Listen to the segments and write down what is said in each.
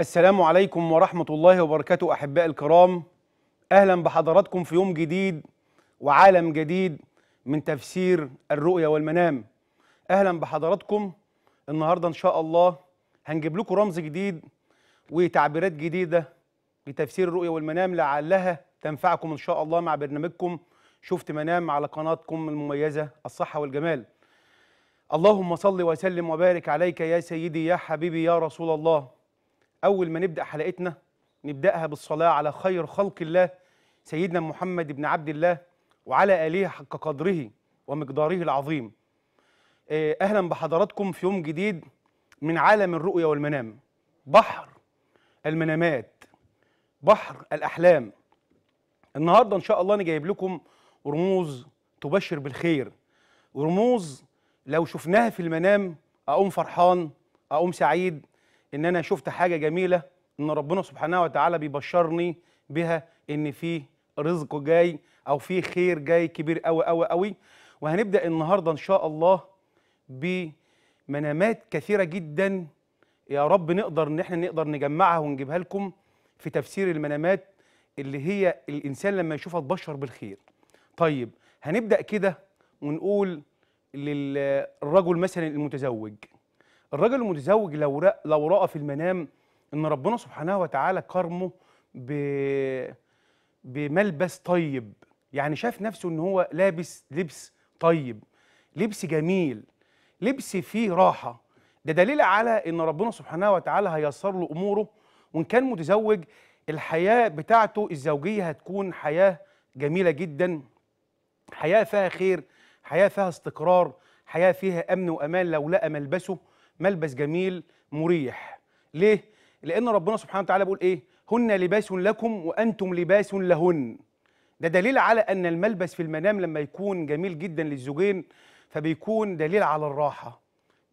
السلام عليكم ورحمة الله وبركاته أحباء الكرام أهلا بحضراتكم في يوم جديد وعالم جديد من تفسير الرؤية والمنام أهلا بحضراتكم النهاردة إن شاء الله هنجيب لكم رمز جديد وتعبيرات جديدة لتفسير الرؤية والمنام لعلها تنفعكم إن شاء الله مع برنامجكم شفت منام على قناتكم المميزة الصحة والجمال اللهم صل وسلم وبارك عليك يا سيدي يا حبيبي يا رسول الله أول ما نبدأ حلقتنا نبدأها بالصلاة على خير خلق الله سيدنا محمد بن عبد الله وعلى آله حق قدره ومقداره العظيم آه، أهلا بحضراتكم في يوم جديد من عالم الرؤية والمنام بحر المنامات بحر الأحلام النهاردة إن شاء الله أنا جايب لكم رموز تبشر بالخير ورموز لو شفناها في المنام أقوم فرحان أقوم سعيد ان انا شفت حاجه جميله ان ربنا سبحانه وتعالى بيبشرني بها ان في رزق جاي او في خير جاي كبير قوي قوي قوي وهنبدا النهارده ان شاء الله بمنامات كثيره جدا يا رب نقدر ان احنا نقدر نجمعها ونجيبها لكم في تفسير المنامات اللي هي الانسان لما يشوفها تبشر بالخير طيب هنبدا كده ونقول للرجل مثلا المتزوج الراجل المتزوج لو رأى, لو رأى في المنام ان ربنا سبحانه وتعالى كرمه ب بملبس طيب يعني شاف نفسه ان هو لابس لبس طيب لبس جميل لبس فيه راحه ده دليل على ان ربنا سبحانه وتعالى هيسر له اموره وان كان متزوج الحياه بتاعته الزوجيه هتكون حياه جميله جدا حياه فيها خير حياه فيها استقرار حياه فيها امن وامان لو لقى ملبسه ملبس جميل مريح ليه لان ربنا سبحانه وتعالى بيقول ايه هن لباس لكم وانتم لباس لهن ده دليل على ان الملبس في المنام لما يكون جميل جدا للزوجين فبيكون دليل على الراحه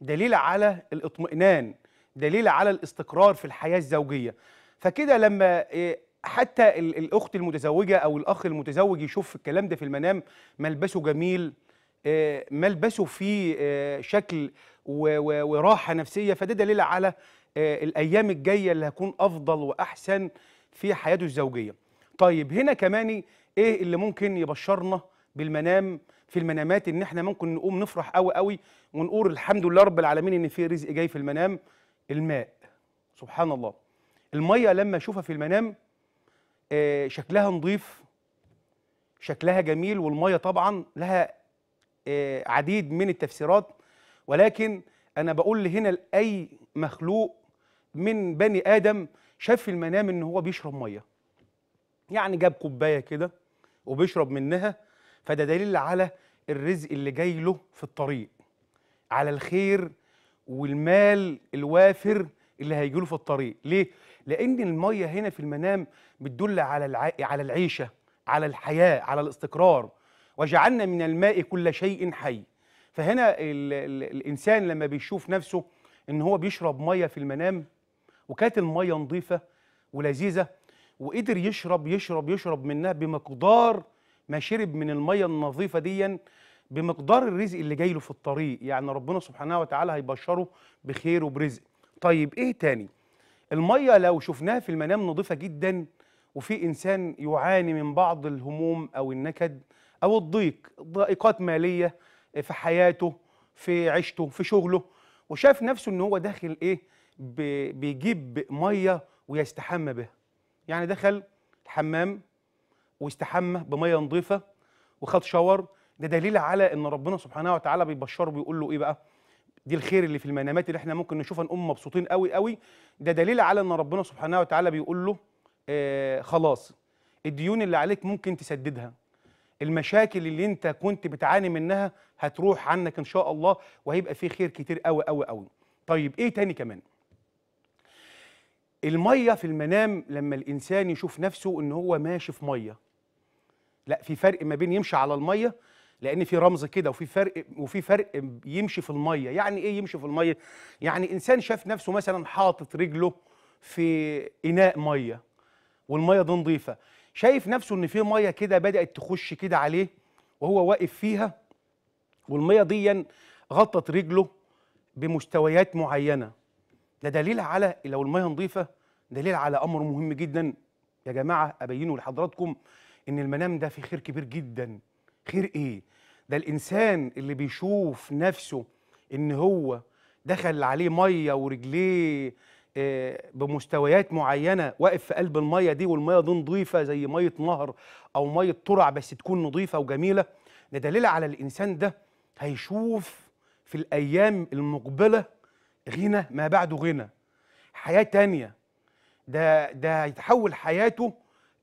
دليل على الاطمئنان دليل على الاستقرار في الحياه الزوجيه فكده لما إيه، حتى الاخت المتزوجه او الاخ المتزوج يشوف الكلام ده في المنام ملبسه جميل إيه، ملبسه فيه إيه، شكل وراحه نفسيه فده دليل على آه، الايام الجايه اللي هتكون افضل واحسن في حياته الزوجيه طيب هنا كمان ايه اللي ممكن يبشرنا بالمنام في المنامات ان احنا ممكن نقوم نفرح قوي قوي ونقول الحمد لله رب العالمين ان في رزق جاي في المنام الماء سبحان الله الميه لما اشوفها في المنام آه، شكلها نظيف شكلها جميل والميه طبعا لها آه، عديد من التفسيرات ولكن أنا بقول هنا لأي مخلوق من بني آدم شاف في المنام إن هو بيشرب مية يعني جاب كوباية كده وبيشرب منها فده دليل على الرزق اللي جاي له في الطريق على الخير والمال الوافر اللي هيجي له في الطريق ليه لان الميه هنا في المنام بتدل على الع... على العيشه على الحياه على الاستقرار وجعلنا من الماء كل شيء حي فهنا الـ الـ الانسان لما بيشوف نفسه ان هو بيشرب ميه في المنام وكانت الميه نظيفه ولذيذه وقدر يشرب يشرب يشرب منها بمقدار ما شرب من الميه النظيفه ديًا بمقدار الرزق اللي جاي له في الطريق يعني ربنا سبحانه وتعالى هيبشره بخير وبرزق طيب ايه تاني الميه لو شفناها في المنام نظيفه جدا وفي انسان يعاني من بعض الهموم او النكد او الضيق ضائقات ماليه في حياته في عيشته في شغله وشاف نفسه ان هو داخل ايه بيجيب ميه ويستحمى بها يعني دخل الحمام واستحمى بميه نظيفه وخد شاور ده دليل على ان ربنا سبحانه وتعالى بيبشره بيقول له ايه بقى دي الخير اللي في المنامات اللي احنا ممكن نشوفها نقوم مبسوطين قوي قوي ده دليل على ان ربنا سبحانه وتعالى بيقول له آه خلاص الديون اللي عليك ممكن تسددها المشاكل اللي انت كنت بتعاني منها هتروح عنك ان شاء الله وهيبقى فيه خير كتير قوي قوي قوي طيب ايه تاني كمان الميه في المنام لما الانسان يشوف نفسه ان هو ماشي في ميه لا في فرق ما بين يمشي على الميه لان في رمز كده وفي فرق وفي فرق يمشي في الميه يعني ايه يمشي في الميه يعني انسان شاف نفسه مثلا حاطط رجله في اناء ميه والميه دي نظيفه شايف نفسه ان في ميه كده بدات تخش كده عليه وهو واقف فيها والميه دي غطت رجله بمستويات معينه ده دليل على لو الميه نظيفه دليل على امر مهم جدا يا جماعه ابينه لحضراتكم ان المنام ده في خير كبير جدا خير ايه ده الانسان اللي بيشوف نفسه ان هو دخل عليه ميه ورجليه آه، بمستويات معينه واقف في قلب الميه دي والميه دي نظيفه زي ميه نهر او ميه ترع بس تكون نظيفه وجميله ده دليل على الانسان ده هيشوف في الايام المقبله غنى ما بعده غنى حياه تانية ده ده هيتحول حياته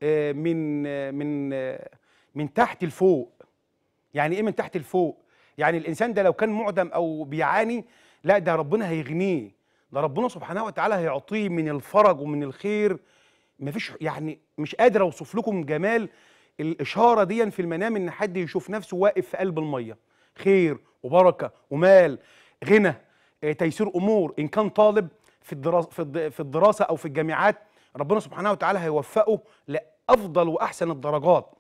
آه، من من آه، من تحت لفوق يعني ايه من تحت لفوق يعني الانسان ده لو كان معدم او بيعاني لا ده ربنا هيغنيه ده ربنا سبحانه وتعالى هيعطيه من الفرج ومن الخير مفيش يعني مش قادر اوصف لكم جمال الاشاره دي في المنام ان حد يشوف نفسه واقف في قلب الميه خير وبركه ومال غنى آه، تيسير امور ان كان طالب في الدراسه في الدراسه او في الجامعات ربنا سبحانه وتعالى هيوفقه لافضل واحسن الدرجات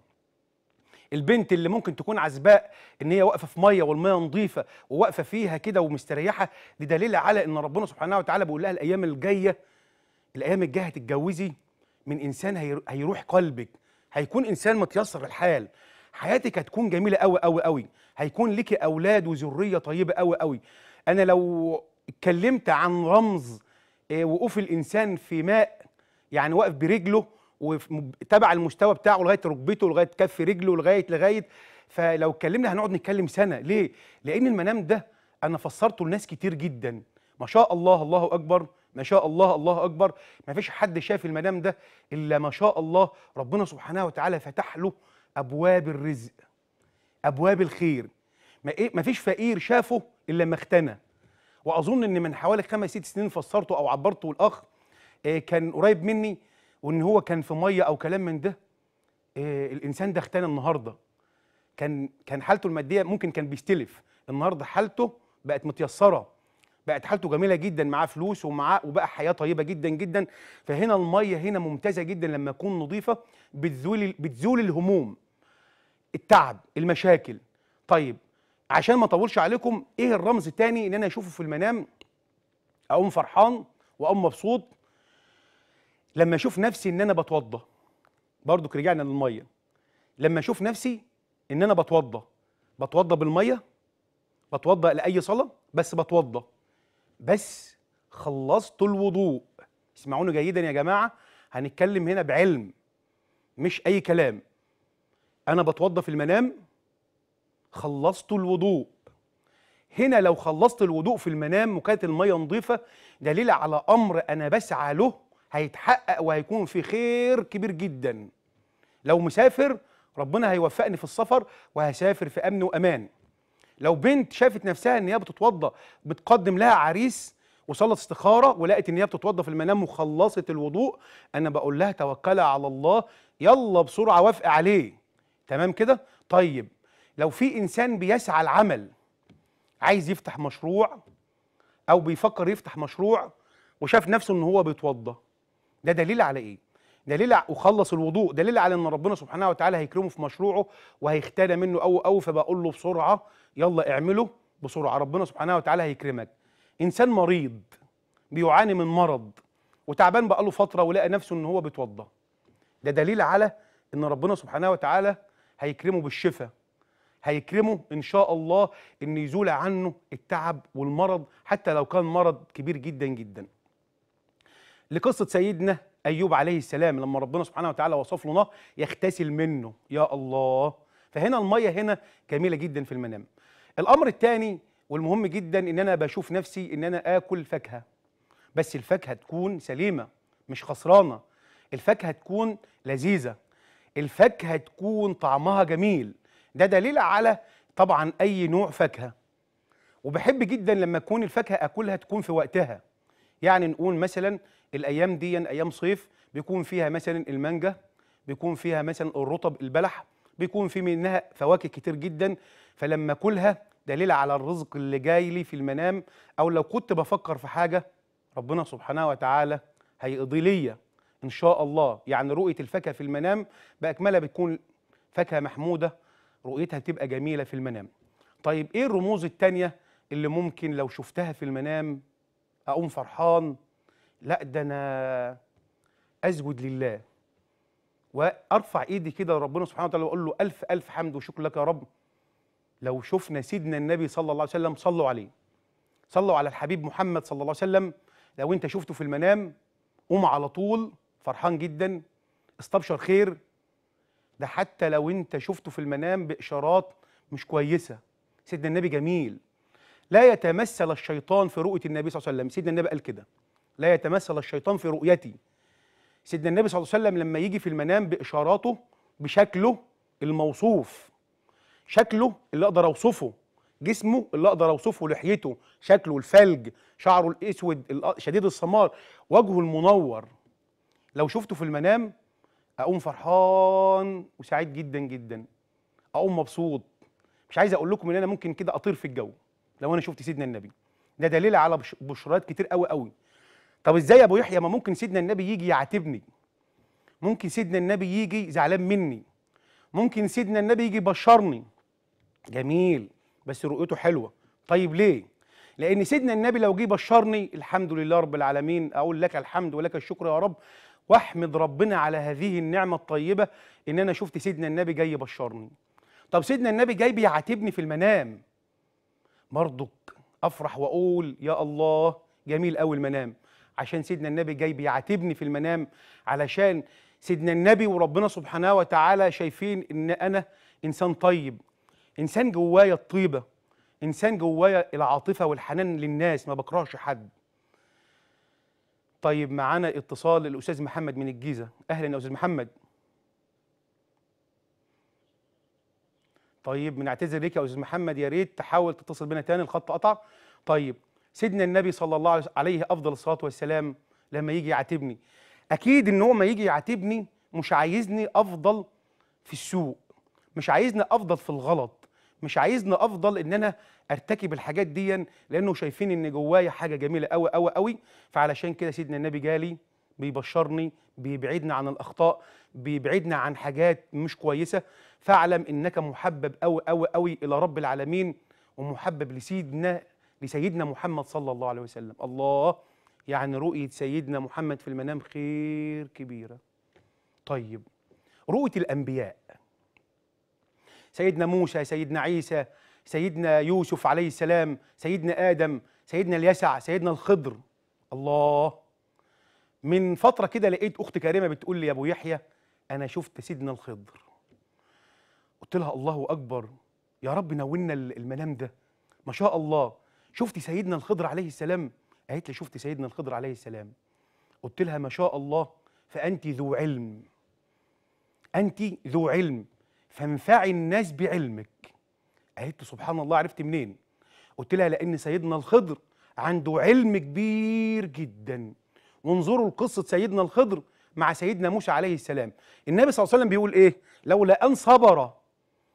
البنت اللي ممكن تكون عزباء ان هي واقفه في ميه والميه نظيفه وواقفه فيها كده ومستريحه دي دليل على ان ربنا سبحانه وتعالى بيقول لها الايام الجايه الايام الجايه هتتجوزي من انسان هيروح قلبك هيكون انسان متيسر الحال حياتك هتكون جميله قوي قوي قوي هيكون لك اولاد وذريه طيبه قوي قوي انا لو اتكلمت عن رمز آه، وقوف الانسان في ماء يعني واقف برجله وتابع المستوى بتاعه لغايه ركبته لغايه كف رجله لغايه لغايه فلو اتكلمنا هنقعد نتكلم سنه ليه؟ لان المنام ده انا فسرته لناس كتير جدا ما شاء الله الله اكبر ما شاء الله الله اكبر ما فيش حد شاف المنام ده الا ما شاء الله ربنا سبحانه وتعالى فتح له ابواب الرزق ابواب الخير ما إيه ما فيش فقير شافه الا ما اختنى واظن ان من حوالي خمس ست سنين فسرته او عبرته الاخ آه، كان قريب مني وان هو كان في ميه او كلام من ده إيه الانسان ده اختان النهارده كان كان حالته الماديه ممكن كان بيستلف النهارده حالته بقت متيسره بقت حالته جميله جدا معاه فلوس ومعاه وبقى حياه طيبه جدا جدا فهنا الميه هنا ممتازه جدا لما تكون نظيفه بتزول بتزول الهموم التعب المشاكل طيب عشان ما اطولش عليكم ايه الرمز التاني ان انا اشوفه في المنام اقوم فرحان واقوم مبسوط لما اشوف نفسي ان انا بتوضى برضو رجعنا للميه لما اشوف نفسي ان انا بتوضى بتوضى بالميه بتوضى لاي صلاه بس بتوضى بس خلصت الوضوء اسمعوني جيدا يا جماعه هنتكلم هنا بعلم مش اي كلام انا بتوضى في المنام خلصت الوضوء هنا لو خلصت الوضوء في المنام وكانت الميه نظيفه دليل على امر انا بسعى له هيتحقق وهيكون في خير كبير جدا لو مسافر ربنا هيوفقني في السفر وهسافر في امن وامان لو بنت شافت نفسها ان هي بتتوضى بتقدم لها عريس وصلت استخاره ولقت ان هي بتتوضى في المنام وخلصت الوضوء انا بقول لها توكلي على الله يلا بسرعه وافق عليه تمام كده طيب لو في انسان بيسعى العمل عايز يفتح مشروع او بيفكر يفتح مشروع وشاف نفسه ان هو بيتوضى ده دليل على ايه دليل وخلص الوضوء دليل على ان ربنا سبحانه وتعالى هيكرمه في مشروعه وهيختار منه او او فبقول له بسرعه يلا اعمله بسرعه ربنا سبحانه وتعالى هيكرمك انسان مريض بيعاني من مرض وتعبان بقاله فتره ولقى نفسه ان هو بيتوضا ده دليل على ان ربنا سبحانه وتعالى هيكرمه بالشفاء هيكرمه ان شاء الله ان يزول عنه التعب والمرض حتى لو كان مرض كبير جدا جدا لقصه سيدنا ايوب عليه السلام لما ربنا سبحانه وتعالى وصف له نهر يغتسل منه يا الله فهنا الميه هنا جميله جدا في المنام الامر الثاني والمهم جدا ان انا بشوف نفسي ان انا اكل فاكهه بس الفاكهه تكون سليمه مش خسرانه الفاكهه تكون لذيذه الفاكهه تكون طعمها جميل ده دليل على طبعا اي نوع فاكهه وبحب جدا لما تكون الفاكهه اكلها تكون في وقتها يعني نقول مثلا الايام دي ايام صيف بيكون فيها مثلا المانجا بيكون فيها مثلا الرطب البلح بيكون في منها فواكه كتير جدا فلما كلها دليل على الرزق اللي جاي لي في المنام او لو كنت بفكر في حاجه ربنا سبحانه وتعالى هيقضي ليا ان شاء الله يعني رؤيه الفاكهه في المنام باكملها بتكون فاكهه محموده رؤيتها تبقى جميله في المنام طيب ايه الرموز التانيه اللي ممكن لو شفتها في المنام اقوم فرحان لا ده انا اسجد لله وارفع ايدي كده لربنا سبحانه وتعالى واقول له الف الف حمد وشكر لك يا رب لو شفنا سيدنا النبي صلى الله عليه وسلم صلوا عليه صلوا على الحبيب محمد صلى الله عليه وسلم لو انت شفته في المنام قوم على طول فرحان جدا استبشر خير ده حتى لو انت شفته في المنام باشارات مش كويسه سيدنا النبي جميل لا يتمثل الشيطان في رؤيه النبي صلى الله عليه وسلم سيدنا النبي قال كده لا يتمثل الشيطان في رؤيتي سيدنا النبي صلى الله عليه وسلم لما يجي في المنام باشاراته بشكله الموصوف شكله اللي اقدر اوصفه جسمه اللي اقدر اوصفه لحيته شكله الفلج شعره الاسود شديد السمار وجهه المنور لو شفته في المنام اقوم فرحان وسعيد جدا جدا اقوم مبسوط مش عايز اقول لكم ان انا ممكن كده اطير في الجو لو انا شفت سيدنا النبي ده دليل على بشرات كتير قوي قوي طب ازاي يا ابو يحيى ما ممكن سيدنا النبي يجي يعاتبني ممكن سيدنا النبي يجي زعلان مني ممكن سيدنا النبي يجي يبشرني جميل بس رؤيته حلوه طيب ليه لان سيدنا النبي لو جه بشرني الحمد لله رب العالمين اقول لك الحمد ولك الشكر يا رب واحمد ربنا على هذه النعمه الطيبه ان انا شفت سيدنا النبي جاي يبشرني طب سيدنا النبي جاي بيعاتبني في المنام مردك افرح واقول يا الله جميل قوي المنام عشان سيدنا النبي جاي بيعاتبني في المنام علشان سيدنا النبي وربنا سبحانه وتعالى شايفين ان انا انسان طيب انسان جوايا الطيبه انسان جوايا العاطفه والحنان للناس ما بكرهش حد طيب معانا اتصال الاستاذ محمد من الجيزه اهلا يا استاذ محمد طيب بنعتذر ليك يا استاذ محمد يا ريت تحاول تتصل بنا تاني الخط قطع طيب سيدنا النبي صلى الله عليه افضل الصلاه والسلام لما يجي يعاتبني اكيد ان هو ما يجي يعاتبني مش عايزني افضل في السوق مش عايزني افضل في الغلط مش عايزني افضل ان انا ارتكب الحاجات دي لانه شايفين ان جوايا حاجه جميله قوي قوي قوي فعلشان كده سيدنا النبي جالي بيبشرني بيبعدنا عن الاخطاء بيبعدنا عن حاجات مش كويسه فاعلم انك محبب قوي قوي قوي الى رب العالمين ومحبب لسيدنا لسيدنا محمد صلى الله عليه وسلم الله يعني رؤيه سيدنا محمد في المنام خير كبيره طيب رؤيه الانبياء سيدنا موسى سيدنا عيسى سيدنا يوسف عليه السلام سيدنا ادم سيدنا اليسع سيدنا الخضر الله من فتره كده لقيت اخت كريمه بتقول لي يا ابو يحيى انا شفت سيدنا الخضر قلت لها الله اكبر يا رب نولنا المنام ده ما شاء الله شفت سيدنا الخضر عليه السلام قالت لي شفت سيدنا الخضر عليه السلام قلت لها ما شاء الله فانت ذو علم انت ذو علم فانفعي الناس بعلمك قالت لي سبحان الله عرفت منين قلت لها لان سيدنا الخضر عنده علم كبير جدا وانظروا لقصه سيدنا الخضر مع سيدنا موسى عليه السلام النبي صلى الله عليه وسلم بيقول ايه لولا ان صبر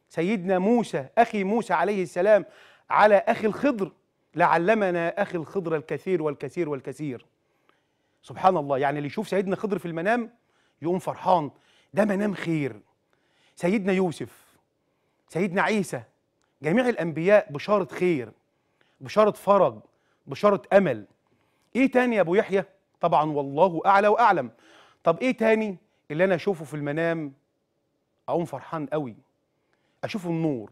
سيدنا موسى اخي موسى عليه السلام على اخي الخضر لعلمنا اخي الخضر الكثير والكثير والكثير سبحان الله يعني اللي يشوف سيدنا خضر في المنام يقوم فرحان ده منام خير سيدنا يوسف سيدنا عيسى جميع الانبياء بشاره خير بشاره فرج بشاره امل ايه تاني يا ابو يحيى طبعا والله اعلى واعلم طب ايه تاني اللي انا اشوفه في المنام اقوم فرحان قوي اشوف النور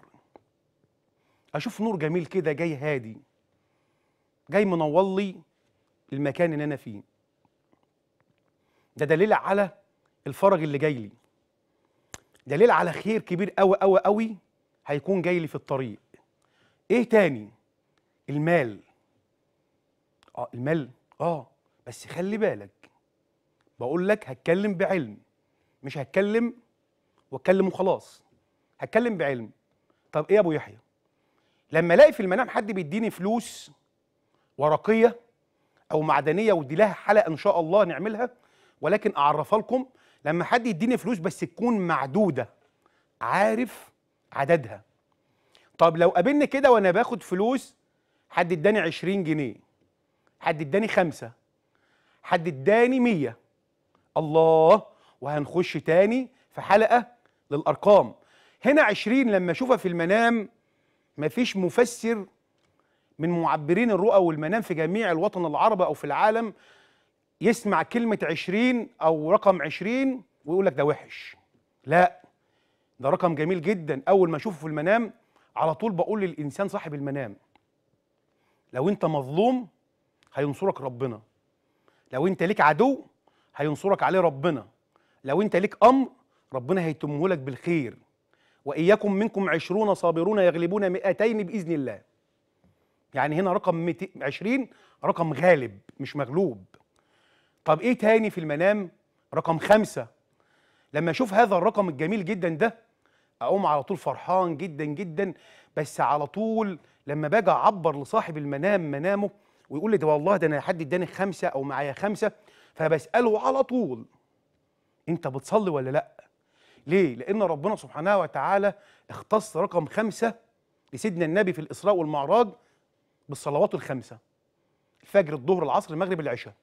اشوف نور جميل كده جاي هادي جاي منور لي المكان اللي انا فيه ده دليل على الفرج اللي جاي لي دليل على خير كبير قوي قوي قوي هيكون جاي لي في الطريق ايه تاني المال اه المال اه بس خلي بالك بقول لك هتكلم بعلم مش هتكلم واتكلم وخلاص هتكلم بعلم طب ايه يا ابو يحيى لما الاقي في المنام حد بيديني فلوس ورقيه او معدنيه ودي لها حلقه ان شاء الله نعملها ولكن اعرفها لكم لما حد يديني فلوس بس تكون معدوده عارف عددها طب لو قابلني كده وانا باخد فلوس حد اداني 20 جنيه حد اداني خمسة حد اداني 100 الله وهنخش تاني في حلقه للارقام هنا 20 لما اشوفها في المنام مفيش مفسر من معبرين الرؤى والمنام في جميع الوطن العربي او في العالم يسمع كلمة 20 أو رقم 20 ويقول لك ده وحش لا ده رقم جميل جدا أول ما أشوفه في المنام على طول بقول للإنسان صاحب المنام لو أنت مظلوم هينصرك ربنا لو انت ليك عدو هينصرك عليه ربنا لو انت ليك امر ربنا هيتمه لك بالخير واياكم منكم عشرون صابرون يغلبون مئتين باذن الله يعني هنا رقم عشرين رقم غالب مش مغلوب طب ايه تاني في المنام رقم خمسة لما اشوف هذا الرقم الجميل جدا ده اقوم على طول فرحان جدا جدا بس على طول لما باجي اعبر لصاحب المنام منامه ويقول لي ده والله ده انا حد اداني خمسه او معايا خمسه فبساله على طول انت بتصلي ولا لا؟ ليه؟ لان ربنا سبحانه وتعالى اختص رقم خمسه لسيدنا النبي في الاسراء والمعراج بالصلوات الخمسه الفجر الظهر العصر المغرب العشاء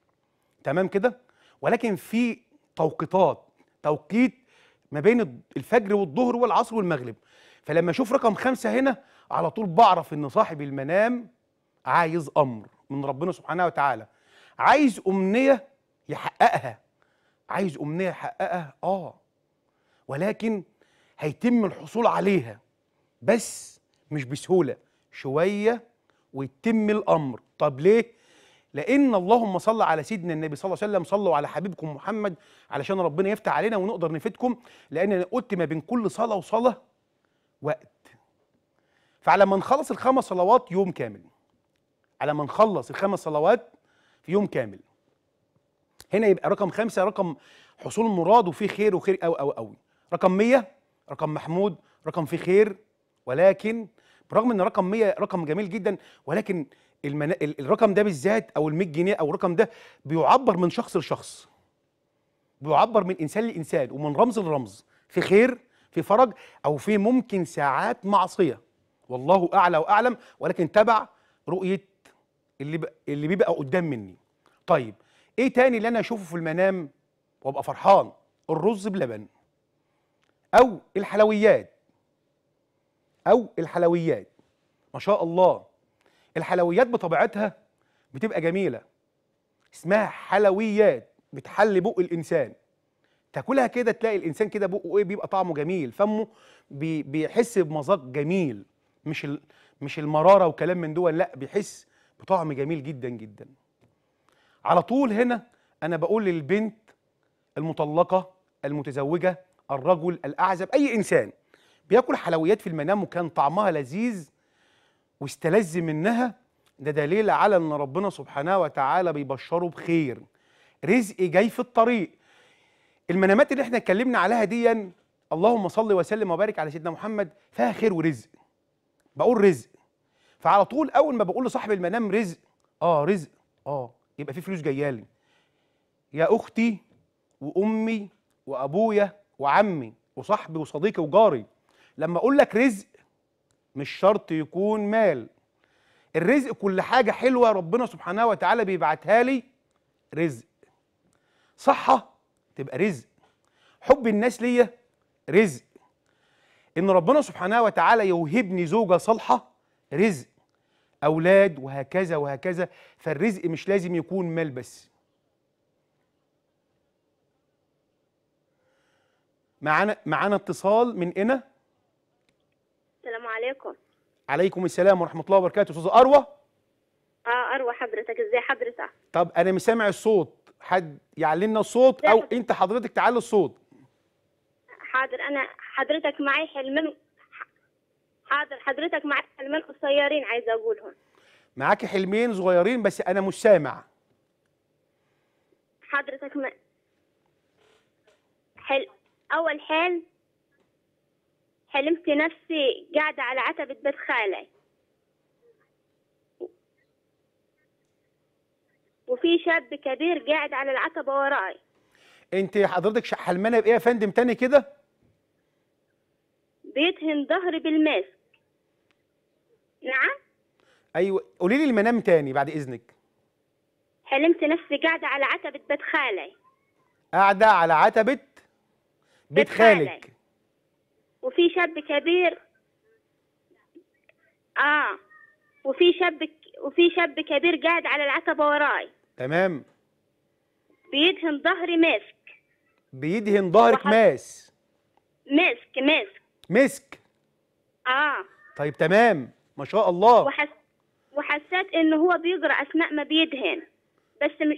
تمام كده؟ ولكن في توقيتات توقيت ما بين الفجر والظهر والعصر والمغرب فلما اشوف رقم خمسة هنا على طول بعرف ان صاحب المنام عايز امر من ربنا سبحانه وتعالى عايز امنيه يحققها عايز امنيه يحققها اه ولكن هيتم الحصول عليها بس مش بسهوله شويه ويتم الامر طب ليه لان اللهم صل على سيدنا النبي صلى الله عليه وسلم صلوا على حبيبكم محمد علشان ربنا يفتح علينا ونقدر نفيدكم لان انا قلت ما بين كل صلاه وصلاه وقت فعلى ما نخلص الخمس صلوات يوم كامل على ما نخلص الخمس صلوات في يوم كامل هنا يبقى رقم خمسة رقم حصول المراد وفيه خير وخير أو أو أو رقم 100 رقم محمود رقم فيه خير ولكن برغم ان رقم 100 رقم جميل جدا ولكن المنا... الرقم ده بالذات او ال 100 جنيه او الرقم ده بيعبر من شخص لشخص بيعبر من انسان لانسان ومن رمز لرمز في خير في فرج او في ممكن ساعات معصيه والله اعلى واعلم ولكن تبع رؤيه اللي ب... اللي بيبقى قدام مني طيب ايه تاني اللي انا اشوفه في المنام وابقى فرحان الرز بلبن او الحلويات او الحلويات ما شاء الله الحلويات بطبيعتها بتبقى جميله اسمها حلويات بتحلي بق الانسان تاكلها كده تلاقي الانسان كده بقه ايه بيبقى طعمه جميل فمه بي بيحس بمذاق جميل مش ال... مش المراره وكلام من دول لا بيحس بطعم جميل جدا جدا على طول هنا انا بقول للبنت المطلقه المتزوجه الرجل الاعزب اي انسان بياكل حلويات في المنام وكان طعمها لذيذ واستلذ منها ده دليل على ان ربنا سبحانه وتعالى بيبشره بخير رزق جاي في الطريق المنامات اللي احنا اتكلمنا عليها دي اللهم صل وسلم وبارك على سيدنا محمد فيها خير ورزق بقول رزق فعلى طول اول ما بقول لصاحب المنام رزق اه رزق اه يبقى في فلوس جايه لي يا اختي وامي وابويا وعمي وصاحبي وصديقي وجاري لما اقول لك رزق مش شرط يكون مال الرزق كل حاجه حلوه ربنا سبحانه وتعالى بيبعتها لي رزق صحه تبقى رزق حب الناس ليا رزق ان ربنا سبحانه وتعالى يوهبني زوجه صالحه رزق أولاد وهكذا وهكذا فالرزق مش لازم يكون مال بس معانا معانا اتصال من هنا السلام عليكم عليكم السلام ورحمة الله وبركاته أستاذة أروى اه أروى حضرتك ازاي حضرتك طب أنا مش سامع الصوت حد يعلي لنا الصوت أو أنت حضرتك تعلي الصوت حاضر أنا حضرتك معي حلم حاضر حضرتك معاك حلمين قصيرين عايزه اقولهم معاكي حلمين صغيرين بس انا مش سامع حضرتك ما حل... اول حلم حلمت نفسي قاعده على عتبه بيت خالي وفي شاب كبير قاعد على العتبه وراي انت حضرتك حلمانه بايه يا فندم تاني كده بيدهن ظهر بالماسك نعم ايوه قولي لي المنام تاني بعد اذنك حلمت نفسي قاعده على عتبه بيت خالي قاعده على عتبه بيت خالك وفي شاب كبير اه وفي شاب وفي شاب كبير قاعد على العتبه وراي تمام بيدهن ظهري ماسك بيدهن ظهرك وحط... ماس ماسك ماسك مسك اه طيب تمام ما شاء الله وحس... وحسيت ان هو بيقرا اثناء ما بيدهن بس م...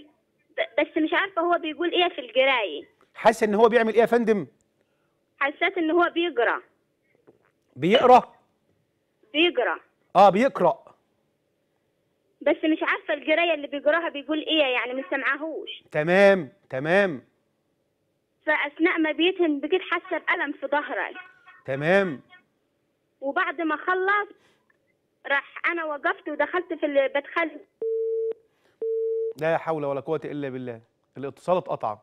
بس مش عارفه هو بيقول ايه في القرايه حاسه ان هو بيعمل ايه يا فندم حسيت ان هو بيقرا بيقرا بيقرا اه بيقرا بس مش عارفه القرايه اللي بيقراها بيقول ايه يعني مش سامعاهوش تمام تمام فاثناء ما بيتهن بقيت حاسه بالم في ظهري تمام وبعد ما خلص راح انا وقفت ودخلت في بيت خالي لا حول ولا قوه الا بالله الاتصال اتقطع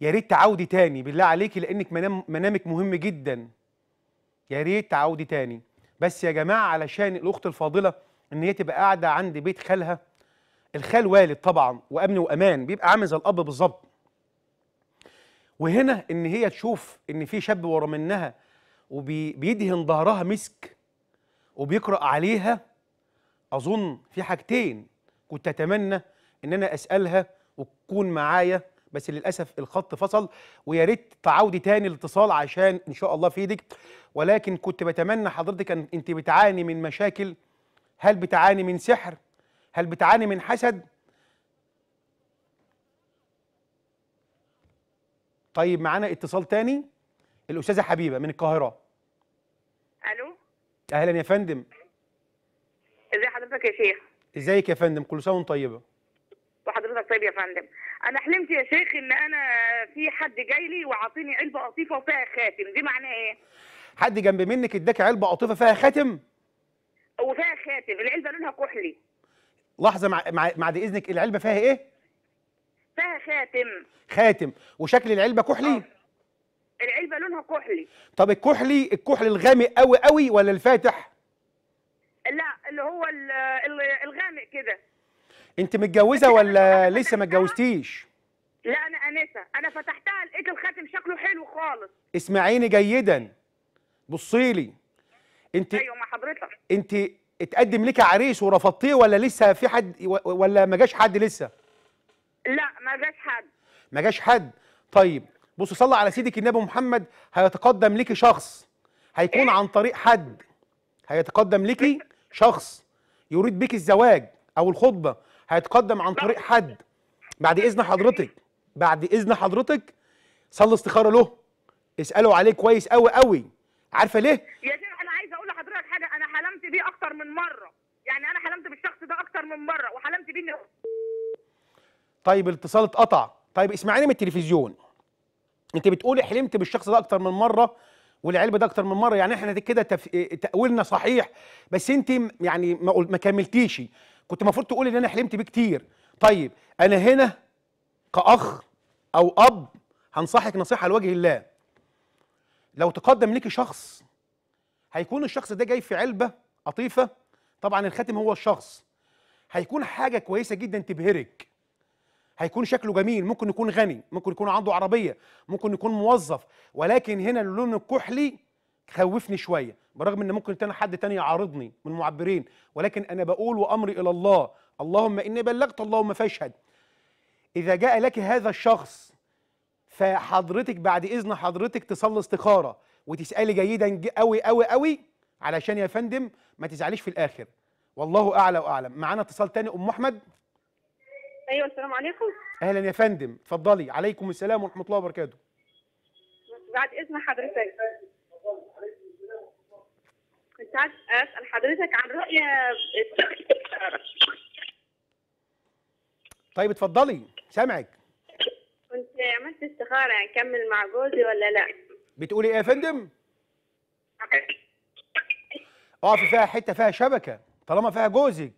يا ريت تعودي تاني بالله عليكي لانك منام منامك مهم جدا يا ريت تعودي تاني بس يا جماعه علشان الاخت الفاضله ان هي تبقى قاعده عند بيت خالها الخال والد طبعا وامن وامان بيبقى عامل زي الاب بالظبط وهنا ان هي تشوف ان في شاب ورا منها وبيدهن ظهرها مسك وبيقرا عليها اظن في حاجتين كنت اتمنى ان انا اسالها وتكون معايا بس للاسف الخط فصل ويا ريت تعاودي تاني الاتصال عشان ان شاء الله في ايدك ولكن كنت بتمنى حضرتك ان انت بتعاني من مشاكل هل بتعاني من سحر هل بتعاني من حسد طيب معانا اتصال تاني الاستاذه حبيبه من القاهره الو اهلا يا فندم ازي حضرتك يا شيخ ازيك يا فندم كل سنه وانت طيبه وحضرتك طيب يا فندم انا حلمت يا شيخ ان انا في حد جاي لي وعاطيني علبه قطيفه وفيها خاتم دي معناها ايه حد جنب منك اداك علبه قطيفه فيها خاتم وفيها خاتم العلبه لونها كحلي لحظه مع مع بعد اذنك العلبه فيها ايه تحتها خاتم خاتم وشكل العلبه كحلي أوه. العلبه لونها كحلي طب الكحلي الكحل الغامق قوي قوي ولا الفاتح لا اللي هو الغامق كده انت متجوزه ولا لسه ما اتجوزتيش لا انا انسه انا فتحتها لقيت الخاتم شكله حلو خالص اسمعيني جيدا بصي لي انت ايوه مع حضرتك انت اتقدم لك عريس ورفضتيه ولا لسه في حد ولا ما جاش حد لسه لا ما جاش حد ما جاش حد طيب بص صلى على سيدك النبي محمد هيتقدم لك شخص هيكون إيه؟ عن طريق حد هيتقدم لك شخص يريد بك الزواج او الخطبه هيتقدم عن طريق حد بعد اذن حضرتك بعد اذن حضرتك صلي استخاره له اساله عليه كويس قوي قوي عارفه ليه يا شيخ انا عايزه اقول لحضرتك حاجه انا حلمت بيه اكتر من مره يعني انا حلمت بالشخص ده اكتر من مره وحلمت بيه طيب الاتصال اتقطع طيب اسمعيني من التلفزيون انت بتقولي حلمت بالشخص ده اكتر من مره والعلبة ده اكتر من مره يعني احنا كده تف... آه، تاويلنا صحيح بس انت يعني ما, قل... ما كملتيش كنت المفروض تقولي ان انا حلمت بيه كتير طيب انا هنا كاخ او اب هنصحك نصيحه لوجه الله لو تقدم ليكي شخص هيكون الشخص ده جاي في علبه قطيفه طبعا الخاتم هو الشخص هيكون حاجه كويسه جدا تبهرك هيكون شكله جميل ممكن يكون غني ممكن يكون عنده عربيه ممكن يكون موظف ولكن هنا اللون الكحلي خوفني شويه برغم ان ممكن تاني حد تاني يعارضني من معبرين ولكن انا بقول وامري الى الله اللهم اني بلغت اللهم فاشهد اذا جاء لك هذا الشخص فحضرتك بعد اذن حضرتك تصلي استخاره وتسالي جيدا قوي قوي قوي علشان يا فندم ما تزعليش في الاخر والله اعلى واعلم معانا اتصال تاني ام احمد ايوه السلام عليكم اهلا يا فندم اتفضلي عليكم السلام ورحمه الله وبركاته بعد اذن حضرتك كنت عايز اسال حضرتك عن رؤيه طيب اتفضلي سامعك كنت عملت استخاره اكمل يعني مع جوزي ولا لا بتقولي ايه يا فندم اقفي آه، فيها حته فيها شبكه طالما فيها جوزك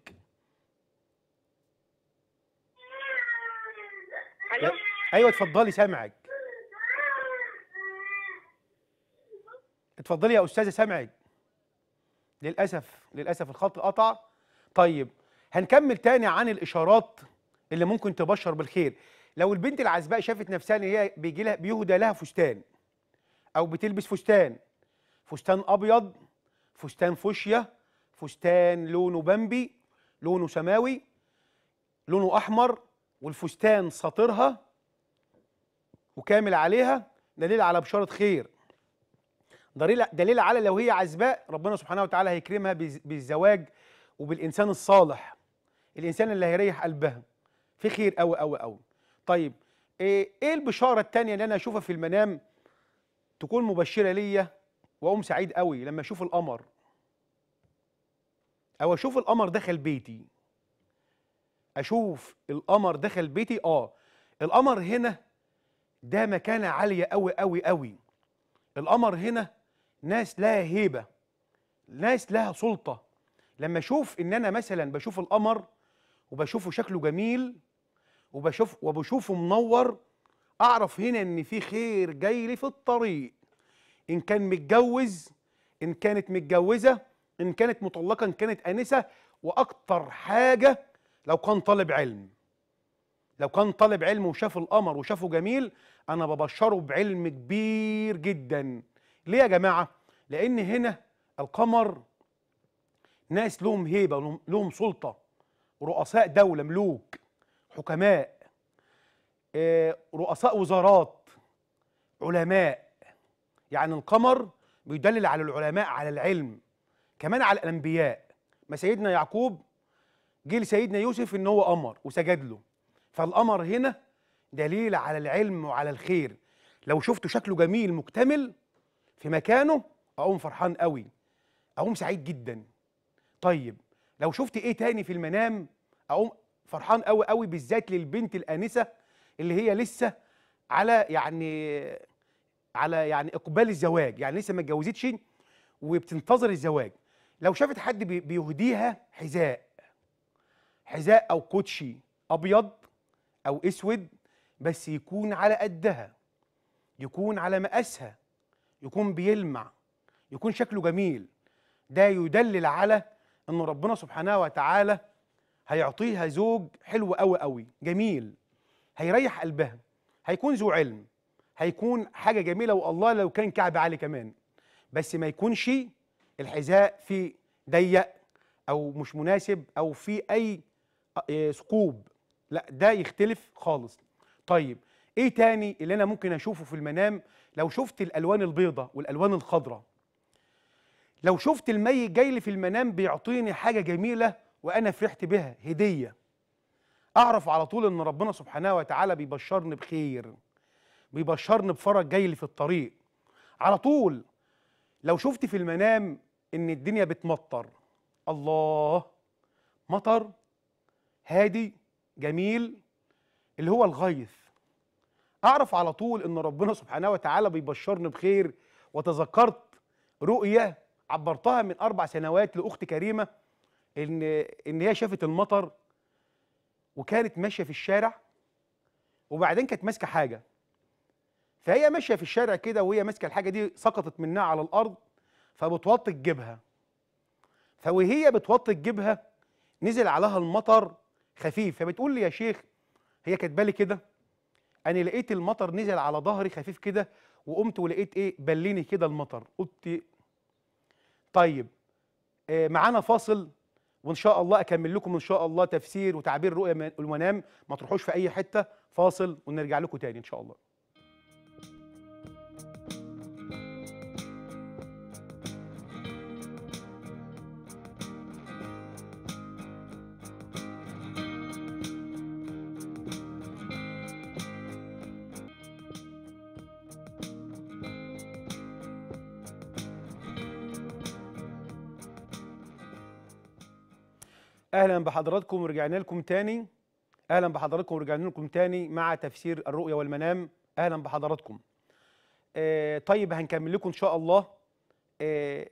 ايوه اتفضلي سامعك اتفضلي يا استاذه سامعك للاسف للاسف الخط قطع طيب هنكمل تاني عن الاشارات اللي ممكن تبشر بالخير لو البنت العزباء شافت نفسها ان هي بيجي لها بيهدى لها فستان او بتلبس فستان فستان ابيض فستان فوشيا فستان لونه بامبي لونه سماوي لونه احمر والفستان سطرها وكامل عليها دليل على بشارة خير دليل, دليل على لو هي عزباء ربنا سبحانه وتعالى هيكرمها بالزواج وبالإنسان الصالح الإنسان اللي هيريح قلبها في خير قوي قوي قوي طيب إيه-, إيه, البشارة التانية اللي أنا أشوفها في المنام تكون مبشرة ليا وأقوم سعيد قوي لما أشوف القمر أو أشوف القمر دخل بيتي أشوف القمر دخل بيتي آه القمر هنا ده مكانة عالية قوي قوي قوي القمر هنا ناس لها هيبة ناس لها سلطة لما اشوف ان انا مثلا بشوف القمر وبشوفه شكله جميل وبشوف وبشوفه منور اعرف هنا ان في خير جاي لي في الطريق ان كان متجوز ان كانت متجوزه ان كانت مطلقه ان كانت انسه واكتر حاجه لو كان طالب علم لو كان طالب علم وشاف القمر وشافه جميل انا ببشره بعلم كبير جدا ليه يا جماعه لان هنا القمر ناس لهم هيبه لهم سلطه رؤساء دوله ملوك حكماء آه، رؤساء وزارات علماء يعني القمر بيدلل على العلماء على العلم كمان على الانبياء ما سيدنا يعقوب جه لسيدنا يوسف ان هو قمر وسجد له فالقمر هنا دليل على العلم وعلى الخير لو شفته شكله جميل مكتمل في مكانه اقوم فرحان قوي اقوم سعيد جدا طيب لو شفت ايه تاني في المنام اقوم فرحان قوي قوي بالذات للبنت الانسه اللي هي لسه على يعني على يعني اقبال الزواج يعني لسه ما اتجوزتش وبتنتظر الزواج لو شافت حد بيهديها حذاء حذاء او كوتشي ابيض أو أسود بس يكون على قدها يكون على مقاسها يكون بيلمع يكون شكله جميل ده يدلل على أن ربنا سبحانه وتعالى هيعطيها زوج حلو قوي قوي جميل هيريح قلبها هيكون ذو علم هيكون حاجة جميلة والله لو كان كعب عالي كمان بس ما يكونش الحذاء فيه ضيق أو مش مناسب أو في أي آه، ثقوب لا ده يختلف خالص طيب ايه تاني اللي انا ممكن اشوفه في المنام لو شفت الالوان البيضة والالوان الخضراء لو شفت الميت جاي لي في المنام بيعطيني حاجة جميلة وانا فرحت بها هدية اعرف على طول ان ربنا سبحانه وتعالى بيبشرني بخير بيبشرني بفرج جاي لي في الطريق على طول لو شفت في المنام ان الدنيا بتمطر الله مطر هادي جميل اللي هو الغيث اعرف على طول ان ربنا سبحانه وتعالى بيبشرني بخير وتذكرت رؤيه عبرتها من اربع سنوات لاخت كريمه ان ان هي شافت المطر وكانت ماشيه في الشارع وبعدين كانت ماسكه حاجه فهي ماشيه في الشارع كده وهي ماسكه الحاجه دي سقطت منها على الارض فبتوطي جيبها فوهي بتوطي جيبها نزل عليها المطر خفيف فبتقول لي يا شيخ هي كاتبه لي كده انا لقيت المطر نزل على ظهري خفيف كده وقمت ولقيت ايه بليني كده المطر قلت طيب آه، معانا فاصل وان شاء الله اكمل لكم ان شاء الله تفسير وتعبير رؤيه المنام ما تروحوش في اي حته فاصل ونرجع لكم تاني ان شاء الله اهلا بحضراتكم ورجعنا لكم تاني اهلا بحضراتكم ورجعنا لكم تاني مع تفسير الرؤيا والمنام اهلا بحضراتكم آه طيب هنكمل لكم ان شاء الله آه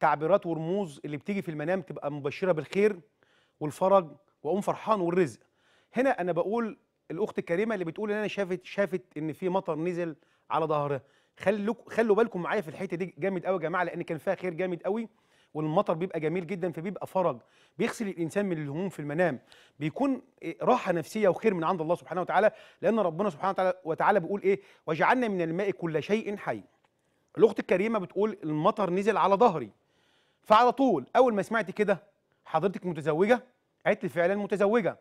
تعبيرات ورموز اللي بتيجي في المنام تبقى مبشره بالخير والفرج واقوم فرحان والرزق هنا انا بقول الاخت الكريمه اللي بتقول ان انا شافت شافت ان في مطر نزل على ظهرها خلوا خلوا بالكم معايا في الحته دي جامد قوي يا جماعه لان كان فيها خير جامد قوي والمطر بيبقى جميل جدا فبيبقى فرج بيغسل الانسان من الهموم في المنام بيكون إيه، راحه نفسيه وخير من عند الله سبحانه وتعالى لان ربنا سبحانه وتعالى وتعالى بيقول ايه وجعلنا من الماء كل شيء حي الاخت الكريمه بتقول المطر نزل على ظهري فعلى طول اول ما سمعت كده حضرتك متزوجه قالت لي فعلا متزوجه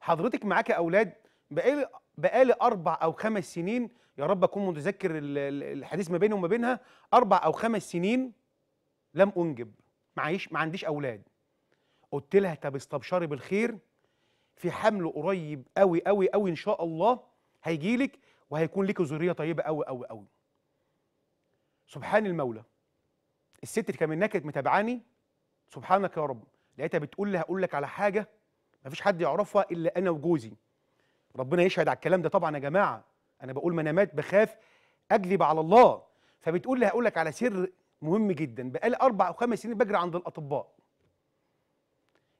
حضرتك معاك اولاد بقالي بقالي اربع او خمس سنين يا رب اكون متذكر الحديث ما بيني وما بينها اربع او خمس سنين لم انجب معيش ما عنديش اولاد قلت لها طب استبشري بالخير في حمل قريب قوي قوي قوي ان شاء الله هيجي لك وهيكون لك ذريه طيبه قوي قوي قوي سبحان المولى الست اللي كانت كانت متابعاني سبحانك يا رب لقيتها بتقول لي هقول لك على حاجه مفيش حد يعرفها الا انا وجوزي ربنا يشهد على الكلام ده طبعا يا جماعه انا بقول منامات بخاف اكذب على الله فبتقول لي هقول لك على سر مهم جدا بقالي اربع او خمس سنين بجري عند الاطباء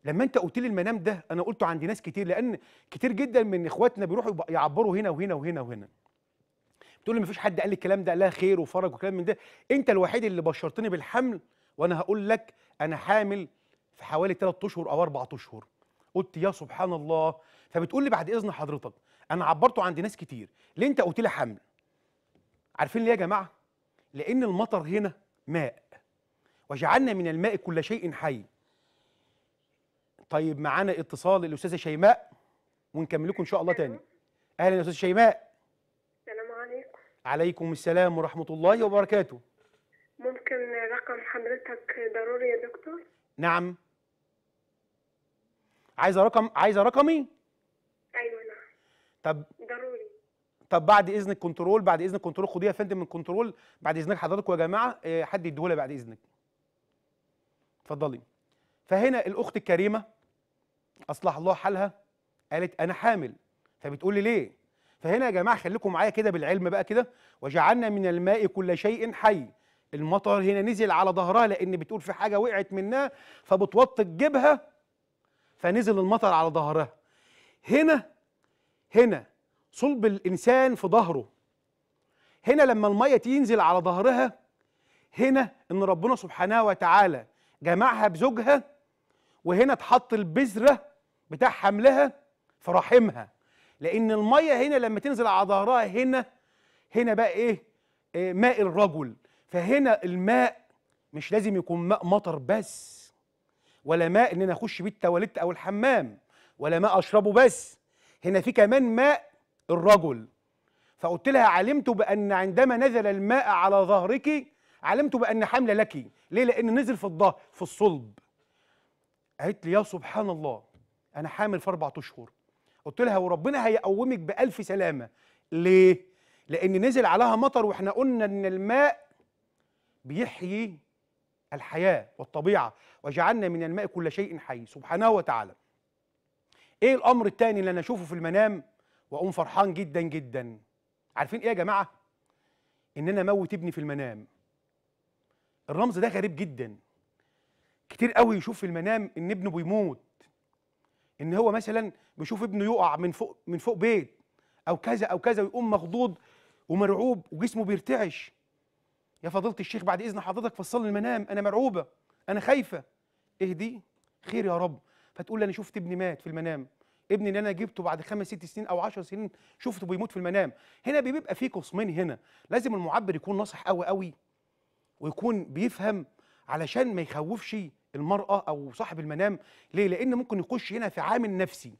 لما انت قلت لي المنام ده انا قلته عند ناس كتير لان كتير جدا من اخواتنا بيروحوا يعبروا هنا وهنا وهنا وهنا بتقول لي مفيش حد قال لي الكلام ده لا خير وفرج وكلام من ده انت الوحيد اللي بشرتني بالحمل وانا هقول لك انا حامل في حوالي 3 اشهر او 4 اشهر قلت يا سبحان الله فبتقول لي بعد اذن حضرتك انا عبرته عند ناس كتير ليه انت قلت لي حمل عارفين ليه يا جماعه لان المطر هنا ماء وجعلنا من الماء كل شيء حي طيب معانا اتصال الاستاذه شيماء ونكمل لكم ان شاء الله تاني اهلا يا استاذه شيماء السلام عليكم عليكم السلام ورحمه الله وبركاته ممكن رقم حضرتك ضروري يا دكتور نعم عايزه رقم عايزه رقمي ايوه نعم طب ضروري طب بعد اذن الكنترول بعد اذن الكنترول خديها يا فندم من الكنترول بعد اذنك حضرتك يا جماعه آه، حد يديهولها بعد اذنك اتفضلي فهنا الاخت الكريمه اصلح الله حالها قالت انا حامل فبتقول لي ليه فهنا يا جماعه خليكم معايا كده بالعلم بقى كده وجعلنا من الماء كل شيء حي المطر هنا نزل على ظهرها لان بتقول في حاجه وقعت منها فبتوطي جيبها فنزل المطر على ظهرها هنا هنا صلب الانسان في ظهره هنا لما الميه تنزل على ظهرها هنا ان ربنا سبحانه وتعالى جمعها بزوجها وهنا اتحط البذره بتاع حملها في رحمها لان الميه هنا لما تنزل على ظهرها هنا هنا بقى ايه, إيه ماء الرجل فهنا الماء مش لازم يكون ماء مطر بس ولا ماء ان انا اخش بيه التواليت او الحمام ولا ماء اشربه بس هنا في كمان ماء الرجل فقلت لها علمت بأن عندما نزل الماء على ظهرك علمت بأن حمل لك ليه لأن نزل في الظهر في الصلب قالت لي يا سبحان الله أنا حامل في أربع أشهر قلت لها وربنا هيقومك بألف سلامة ليه؟ لأن نزل عليها مطر وإحنا قلنا إن الماء بيحيي الحياة والطبيعة وجعلنا من الماء كل شيء حي سبحانه وتعالى إيه الأمر الثاني اللي أنا أشوفه في المنام؟ واقوم فرحان جدا جدا عارفين ايه يا جماعه ان انا اموت ابني في المنام الرمز ده غريب جدا كتير قوي يشوف في المنام ان ابنه بيموت ان هو مثلا بيشوف ابنه يقع من فوق من فوق بيت او كذا او كذا ويقوم مخضوض ومرعوب وجسمه بيرتعش يا فضيله الشيخ بعد اذن حضرتك فصل المنام انا مرعوبه انا خايفه اهدي خير يا رب فتقول انا شفت ابني مات في المنام ابني اللي انا جبته بعد خمس ست سنين او 10 سنين شفته بيموت في المنام هنا بيبقى في قسمين هنا لازم المعبر يكون ناصح قوي قوي ويكون بيفهم علشان ما يخوفش المراه او صاحب المنام ليه لان ممكن يخش هنا في عامل نفسي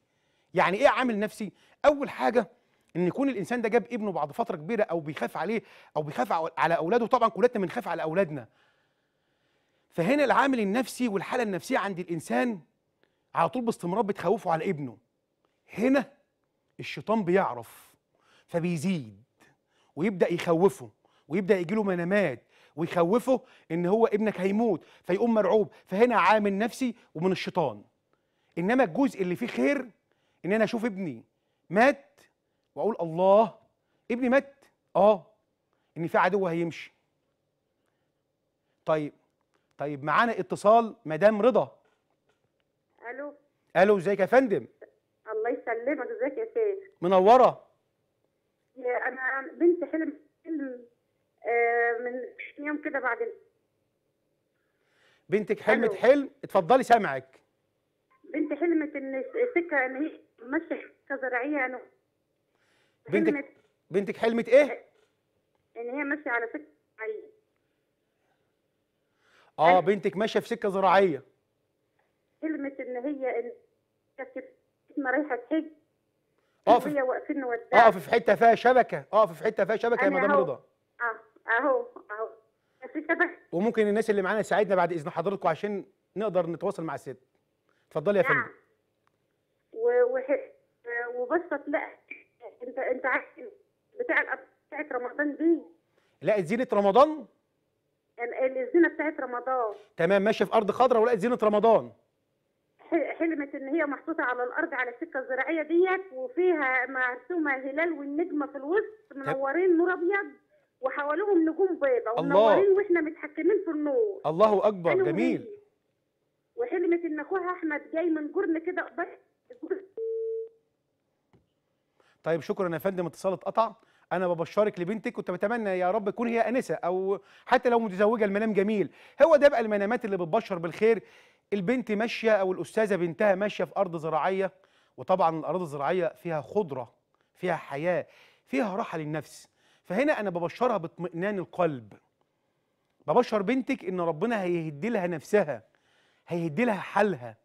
يعني ايه عامل نفسي اول حاجه ان يكون الانسان ده جاب ابنه بعد فتره كبيره او بيخاف عليه او بيخاف على اولاده طبعا كلنا بنخاف على اولادنا فهنا العامل النفسي والحاله النفسيه عند الانسان على طول باستمرار بتخوفه على ابنه هنا الشيطان بيعرف فبيزيد ويبدا يخوفه ويبدا يجيله منامات ويخوفه ان هو ابنك هيموت فيقوم مرعوب فهنا عامل نفسي ومن الشيطان انما الجزء اللي فيه خير ان انا اشوف ابني مات واقول الله ابني مات اه ان في عدو هيمشي طيب طيب معانا اتصال مدام رضا الو الو ازيك يا فندم الله يسلمك ازيك يا شيخ منوره يا انا بنت حلم آه، من يوم كده بعد بنتك حلمت حلم اتفضلي سامعك بنت حلمت ان سكه ان هي ماشيه كزرعية انا بنتك بنتك حلمت ايه؟ ان هي ماشيه على سكه زراعيه اه بنتك ماشيه في سكه زراعيه حلمت ان هي ان اسمه رايحه الحج اقف واقفين نودع اقف في حته فيها شبكه اقف في حته فيها شبكه يا مدام رضا اه اهو اهو في شبكه وممكن الناس اللي معانا تساعدنا بعد اذن حضرتكم عشان نقدر نتواصل مع الست اتفضلي يا نعم. فندم نعم وبصت لا انت انت عارف بتاع بتاعت رمضان دي لا زينه رمضان الزينه بتاعت رمضان تمام ماشيه في ارض خضراء ولقيت زينه رمضان حلمت ان هي محطوطه على الارض على السكه الزراعيه ديت وفيها مرسومه هلال والنجمه في الوسط منورين نور ابيض وحواليهم نجوم بيضاء ومنورين واحنا متحكمين في النور الله اكبر جميل وحلمت ان اخوها احمد جاي من جرن كده طيب شكرا يا فندم اتصال اتقطع انا ببشرك لبنتك كنت بتمنى يا رب تكون هي انسه او حتى لو متزوجه المنام جميل هو ده بقى المنامات اللي بتبشر بالخير البنت ماشيه او الاستاذه بنتها ماشيه في ارض زراعيه وطبعا الاراضي الزراعيه فيها خضره فيها حياه فيها راحه للنفس فهنا انا ببشرها باطمئنان القلب ببشر بنتك ان ربنا هيهدي لها نفسها هيهدي لها حالها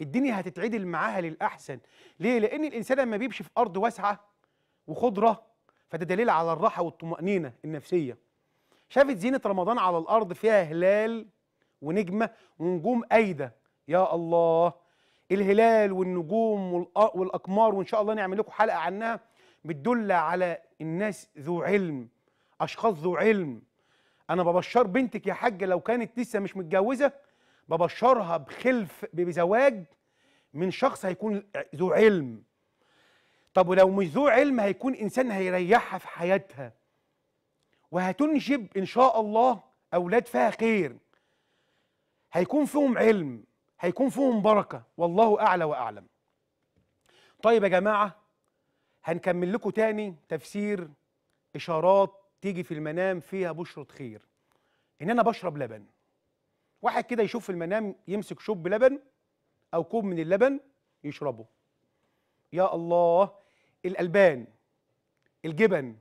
الدنيا هتتعدل معاها للاحسن ليه لان الانسان لما بيمشي في ارض واسعه وخضره فده دليل على الراحه والطمانينه النفسيه شافت زينه رمضان على الارض فيها هلال ونجمة ونجوم أيدة يا الله الهلال والنجوم والأقمار وإن شاء الله نعمل لكم حلقة عنها بتدل على الناس ذو علم أشخاص ذو علم أنا ببشر بنتك يا حاجة لو كانت لسه مش متجوزة ببشرها بخلف بزواج من شخص هيكون ذو علم طب ولو مش ذو علم هيكون إنسان هيريحها في حياتها وهتنجب إن شاء الله أولاد فيها خير هيكون فيهم علم هيكون فيهم بركه والله اعلى واعلم طيب يا جماعه هنكمل لكم تاني تفسير اشارات تيجي في المنام فيها بشرة خير ان انا بشرب لبن واحد كده يشوف في المنام يمسك شوب لبن او كوب من اللبن يشربه يا الله الالبان الجبن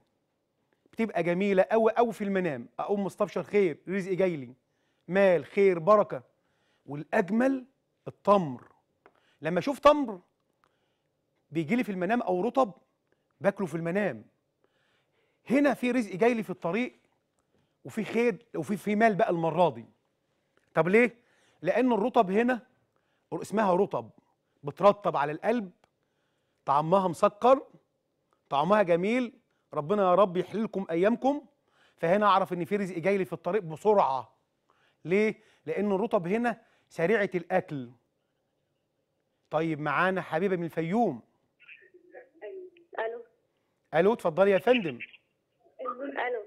بتبقى جميله قوي قوي في المنام اقوم مستبشر خير رزق جاي لي مال خير بركه والاجمل التمر لما اشوف تمر بيجي لي في المنام او رطب باكله في المنام هنا في رزق جاي لي في الطريق وفي خير وفي في مال بقى المره دي طب ليه لان الرطب هنا اسمها رطب بترطب على القلب طعمها مسكر طعمها جميل ربنا يا رب يحللكم ايامكم فهنا اعرف ان في رزق جاي لي في الطريق بسرعه ليه؟ لأن الرطب هنا سريعة الأكل طيب معانا حبيبة من الفيوم ألو ألو اتفضلي يا فندم ألو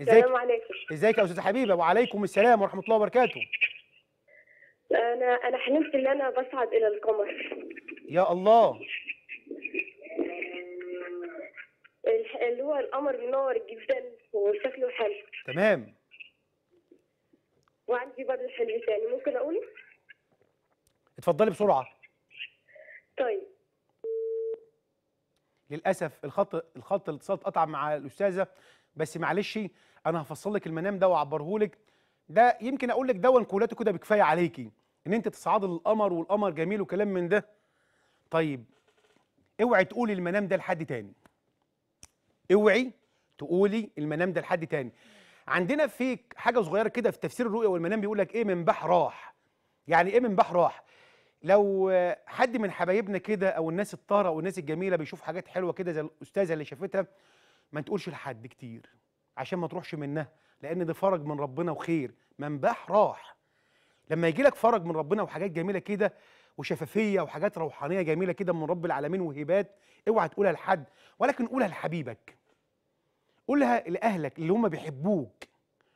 ازيك السلام عليكم ازيك يا أستاذة حبيبة وعليكم السلام ورحمة الله وبركاته أنا أنا حلمت إن أنا بصعد إلى القمر يا الله اللي هو القمر منور جدا وشكله حلو تمام وعندي برضه حلم تاني ممكن اقوله؟ اتفضلي بسرعه طيب للاسف الخط الخط الاتصال اتقطع مع الاستاذه بس معلش انا هفصل لك المنام ده واعبره لك ده يمكن اقول لك دون كولاته كده بكفايه عليكي ان انت تصعدي للقمر والقمر جميل وكلام من ده طيب اوعي تقولي المنام ده لحد تاني اوعي تقولي المنام ده لحد تاني عندنا في حاجه صغيره كده في تفسير الرؤيه والمنام بيقول لك ايه من بح راح يعني ايه من بح راح لو حد من حبايبنا كده او الناس الطاره او الناس الجميله بيشوف حاجات حلوه كده زي الاستاذه اللي شافتها ما تقولش لحد كتير عشان ما تروحش منها لان ده فرج من ربنا وخير من باح راح لما يجي لك فرج من ربنا وحاجات جميله كده وشفافيه وحاجات روحانيه جميله كده من رب العالمين وهبات اوعى تقولها لحد ولكن قولها لحبيبك قولها لاهلك اللي هم بيحبوك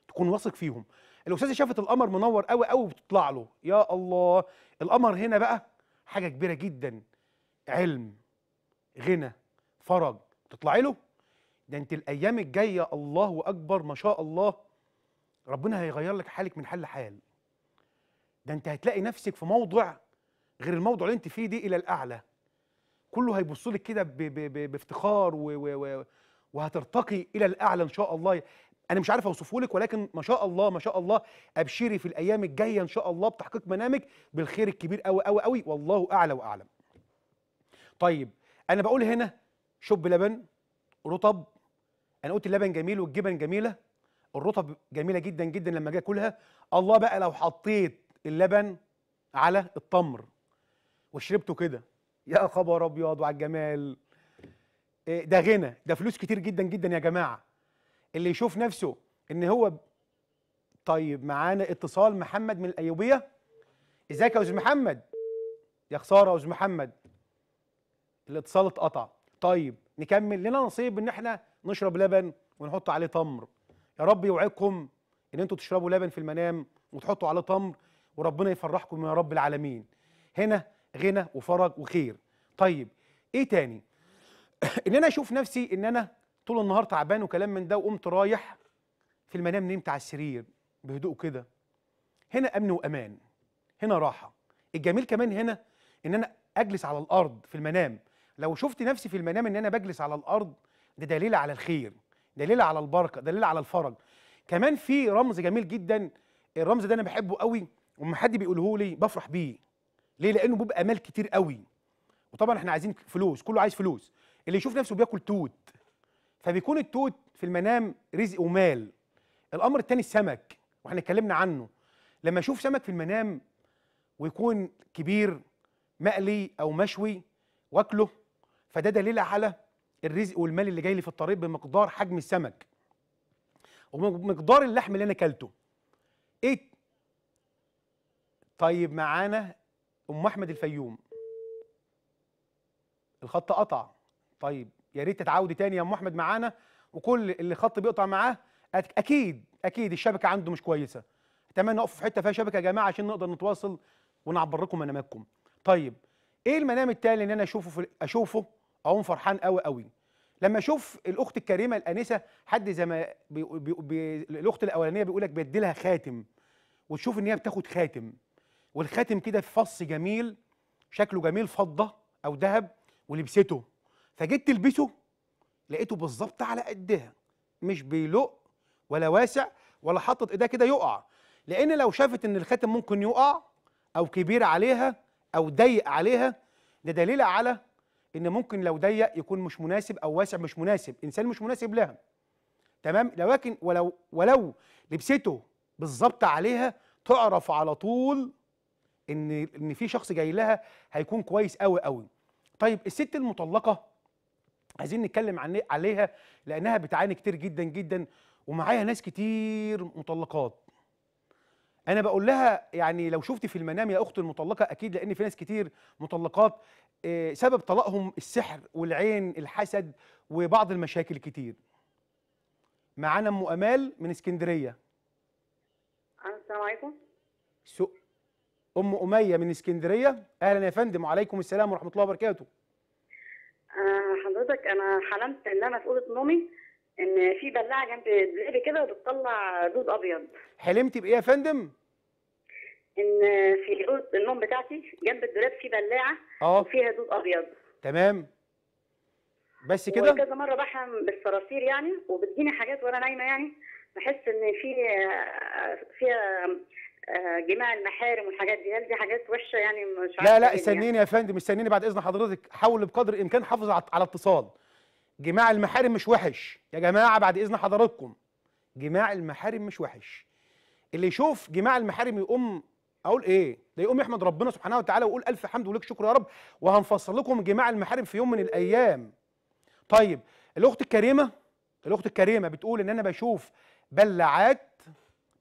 تكون واثق فيهم الاستاذه شافت القمر منور قوي قوي بتطلع له يا الله القمر هنا بقى حاجه كبيره جدا علم غنى فرج تطلعي له ده انت الايام الجايه الله اكبر ما شاء الله ربنا هيغير لك حالك من حال لحال ده انت هتلاقي نفسك في موضع غير الموضع اللي انت فيه دي الى الاعلى كله هيبص لك كده بافتخار و, و, و وهترتقي الى الاعلى ان شاء الله انا مش عارف اوصفه لك ولكن ما شاء الله ما شاء الله ابشري في الايام الجايه ان شاء الله بتحقيق منامك بالخير الكبير قوي قوي قوي والله اعلى واعلم طيب انا بقول هنا شب لبن رطب انا قلت اللبن جميل والجبن جميله الرطب جميله جدا جدا لما اجي اكلها الله بقى لو حطيت اللبن على التمر وشربته كده يا خبر ابيض وعلى الجمال إيه، ده غنى ده فلوس كتير جدا جدا يا جماعه اللي يشوف نفسه ان هو طيب معانا اتصال محمد من الايوبيه ازيك يا استاذ محمد يا خساره يا استاذ محمد الاتصال اتقطع طيب نكمل لنا نصيب ان احنا نشرب لبن ونحط عليه تمر يا رب يوعدكم ان انتوا تشربوا لبن في المنام وتحطوا عليه تمر وربنا يفرحكم يا رب العالمين هنا غنى وفرج وخير طيب ايه تاني ان انا اشوف نفسي ان انا طول النهار تعبان وكلام من ده وقمت رايح في المنام نمت على السرير بهدوء كده هنا امن وامان هنا راحه الجميل كمان هنا ان انا اجلس على الارض في المنام لو شفت نفسي في المنام ان انا بجلس على الارض ده دليل على الخير دليل على البركه دليل على الفرج كمان في رمز جميل جدا الرمز ده انا بحبه قوي وما حد بيقوله لي بفرح بيه ليه لانه بيبقى مال كتير قوي وطبعا احنا عايزين فلوس كله عايز فلوس اللي يشوف نفسه بياكل توت فبيكون التوت في المنام رزق ومال الامر الثاني السمك واحنا اتكلمنا عنه لما اشوف سمك في المنام ويكون كبير مقلي او مشوي واكله فده دليل على الرزق والمال اللي جاي لي في الطريق بمقدار حجم السمك ومقدار اللحم اللي انا اكلته ايه طيب معانا ام احمد الفيوم الخط قطع طيب يا ريت تتعاودي تاني يا ام احمد معانا وكل اللي خط بيقطع معاه اكيد اكيد الشبكه عنده مش كويسه اتمنى نقف في حته فيها شبكه يا جماعه عشان نقدر نتواصل ونعبر لكم مناماتكم طيب ايه المنام التالي اللي انا اشوفه في اشوفه اقوم فرحان قوي قوي لما اشوف الاخت الكريمه الانسه حد زي ما بي بي بي الاخت الاولانيه بيقول لك بيدي لها خاتم وتشوف ان هي بتاخد خاتم والخاتم كده في فص جميل شكله جميل فضه او ذهب ولبسته فجيت تلبسه لقيته بالظبط على قدها مش بيلق ولا واسع ولا حاطط ايديها كده يقع لان لو شافت ان الخاتم ممكن يقع او كبير عليها او ضيق عليها ده دليل على ان ممكن لو ضيق يكون مش مناسب او واسع مش مناسب انسان مش مناسب لها تمام لكن ولو ولو لبسته بالظبط عليها تعرف على طول ان ان في شخص جاي لها هيكون كويس قوي قوي طيب الست المطلقه عايزين نتكلم عن إيه؟ عليها لانها بتعاني كتير جدا جدا ومعاها ناس كتير مطلقات انا بقول لها يعني لو شفتي في المنام يا اخت المطلقه اكيد لان في ناس كتير مطلقات آه، سبب طلاقهم السحر والعين الحسد وبعض المشاكل كتير معانا ام امال من اسكندريه السلام عليكم سو ام اميه من اسكندريه اهلا يا فندم وعليكم السلام ورحمه الله وبركاته آه، حضرتك انا حلمت ان انا في اوضه نومي ان في بلاعه جنب دولابي كده وبتطلع دود ابيض حلمت بايه يا فندم؟ ان في اوضه النوم بتاعتي جنب الدولاب في بلاعه اه وفيها دود ابيض تمام بس كده كذا مره بحلم بالصراصير يعني وبتجيني حاجات وانا نايمه يعني بحس ان في آه، فيها آه، جماع المحارم والحاجات دي هل دي حاجات وحشه يعني مش لا لا يعني. استنيني يعني. يا فندم استنيني بعد اذن حضرتك حاول بقدر الامكان حافظ على اتصال جماع المحارم مش وحش يا جماعه بعد اذن حضراتكم جماع المحارم مش وحش اللي يشوف جماع المحارم يقوم اقول ايه ده يقوم يحمد ربنا سبحانه وتعالى ويقول الف حمد ولك شكر يا رب وهنفصل لكم جماع المحارم في يوم من الايام طيب الاخت الكريمه الاخت الكريمه بتقول ان انا بشوف بلعات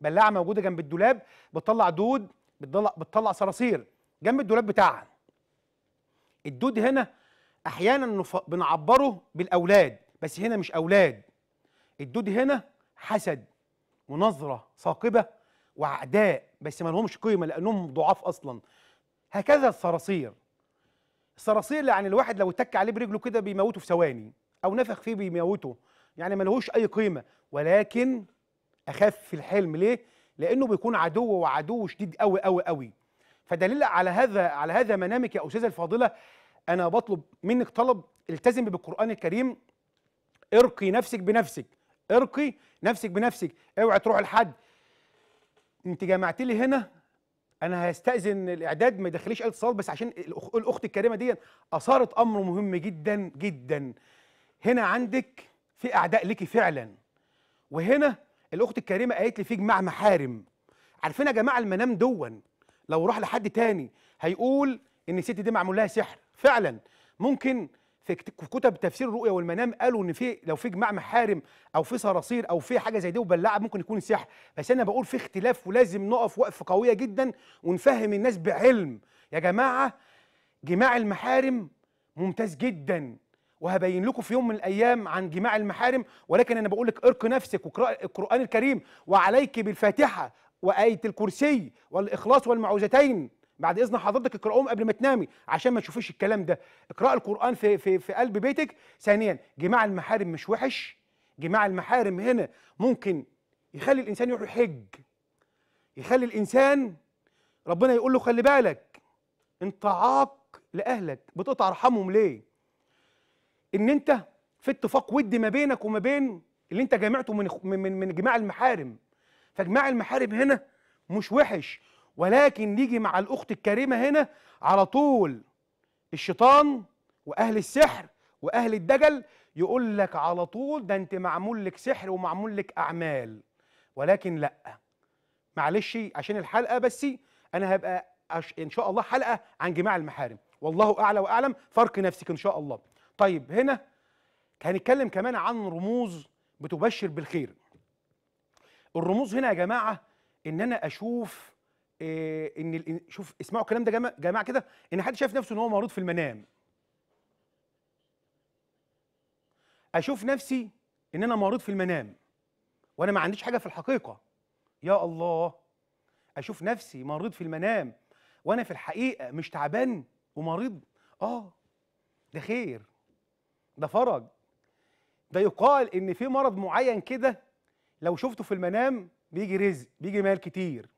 بلاعه موجوده جنب الدولاب بتطلع دود بتطلع بتطلع صراصير جنب الدولاب بتاعها الدود هنا احيانا بنعبره بالاولاد بس هنا مش اولاد الدود هنا حسد ونظره ثاقبه واعداء بس ما لهمش قيمه لانهم ضعاف اصلا هكذا الصراصير الصراصير يعني الواحد لو اتك عليه برجله كده بيموته في ثواني او نفخ فيه بيموته يعني ما لهوش اي قيمه ولكن اخاف في الحلم ليه لانه بيكون عدو وعدو شديد قوي قوي قوي فدليل على هذا على هذا منامك يا استاذه الفاضله انا بطلب منك طلب التزمي بالقران الكريم ارقي نفسك بنفسك ارقي نفسك بنفسك اوعي تروح لحد انت جمعت لي هنا انا هستاذن الاعداد ما يدخليش اي اتصال بس عشان الاخت الكريمه دي اثارت امر مهم جدا جدا هنا عندك في اعداء ليكي فعلا وهنا الاخت الكريمه قالت لي في جماع محارم عارفين يا جماعه المنام دون لو راح لحد تاني هيقول ان الست دي معمول لها سحر فعلا ممكن في كتب تفسير الرؤيا والمنام قالوا ان في لو في جماع محارم او في صراصير او في حاجه زي دي وبلعه ممكن يكون سحر بس انا بقول في اختلاف ولازم نقف وقفه قويه جدا ونفهم الناس بعلم يا جماعه جماع المحارم ممتاز جدا وهبين لكم في يوم من الايام عن جماع المحارم ولكن انا بقول لك ارق نفسك واقرا القران الكريم وعليك بالفاتحه وايه الكرسي والاخلاص والمعوذتين بعد اذن حضرتك اقراهم قبل ما تنامي عشان ما تشوفيش الكلام ده اقرا القران في في في قلب بيتك ثانيا جماع المحارم مش وحش جماع المحارم هنا ممكن يخلي الانسان يروح يحج يخلي الانسان ربنا يقول له خلي بالك انت عاق لاهلك بتقطع ارحامهم ليه ان انت في اتفاق ودي ما بينك وما بين اللي انت جامعته من من من جماع المحارم فجماع المحارم هنا مش وحش ولكن نيجي مع الاخت الكريمه هنا على طول الشيطان واهل السحر واهل الدجل يقول لك على طول ده انت معمول لك سحر ومعمول لك اعمال ولكن لا معلش عشان الحلقه بس انا هبقى ان شاء الله حلقه عن جماع المحارم والله اعلى واعلم فرق نفسك ان شاء الله طيب هنا هنتكلم كمان عن رموز بتبشر بالخير الرموز هنا يا جماعه ان انا اشوف إيه ان شوف اسمعوا الكلام ده جماعه كده ان حد شايف نفسه ان هو مريض في المنام اشوف نفسي ان انا مريض في المنام وانا ما عنديش حاجه في الحقيقه يا الله اشوف نفسي مريض في المنام وانا في الحقيقه مش تعبان ومريض اه ده خير ده فرج ده يقال ان في مرض معين كده لو شفته في المنام بيجي رزق بيجي مال كتير